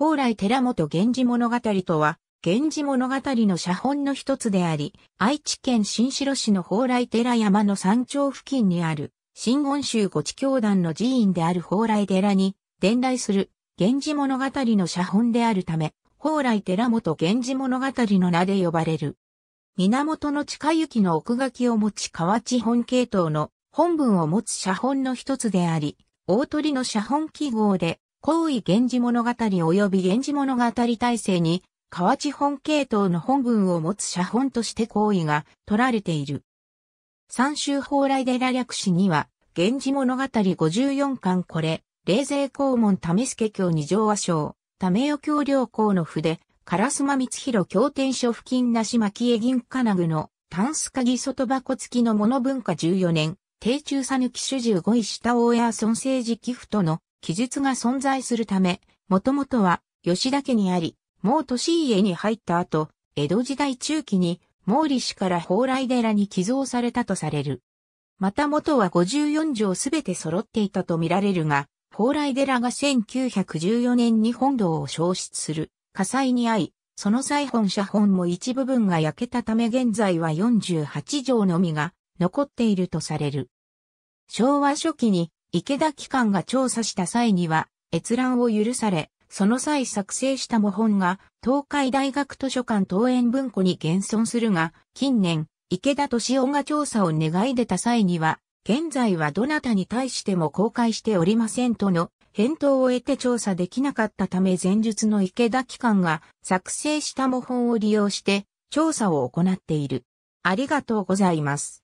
宝来寺本源氏物語とは、源氏物語の写本の一つであり、愛知県新城市の宝来寺山の山頂付近にある、新言宗五地教団の寺院である宝来寺に、伝来する、源氏物語の写本であるため、宝来寺本源氏物語の名で呼ばれる。源の近行きの奥書きを持ち河内本系統の本文を持つ写本の一つであり、大鳥の写本記号で皇位源氏物語及び源氏物語体制に、河内本系統の本文を持つ写本として皇位が取られている。三州蓬莱寺略史には、源氏物語54巻これ、冷泉公門為助教二条和尚、為与教領公の筆、烏間光弘経典書付近なし巻絵銀金具の、タンス鍵外箱付きの物文化14年、定中さぬき主従五位下大屋村政治寄付との記述が存在するため、もともとは吉田家にあり、もう年家に入った後、江戸時代中期に毛利氏から蓬莱寺に寄贈されたとされる。また元は54条すべて揃っていたと見られるが、蓬莱寺が1914年に本堂を焼失する火災に遭い、その際本社本も一部分が焼けたため現在は48条のみが残っているとされる。昭和初期に池田機関が調査した際には、閲覧を許され、その際作成した模本が東海大学図書館登園文庫に現存するが、近年、池田敏夫が調査を願い出た際には、現在はどなたに対しても公開しておりませんとの返答を得て調査できなかったため前述の池田機関が作成した模本を利用して調査を行っている。ありがとうございます。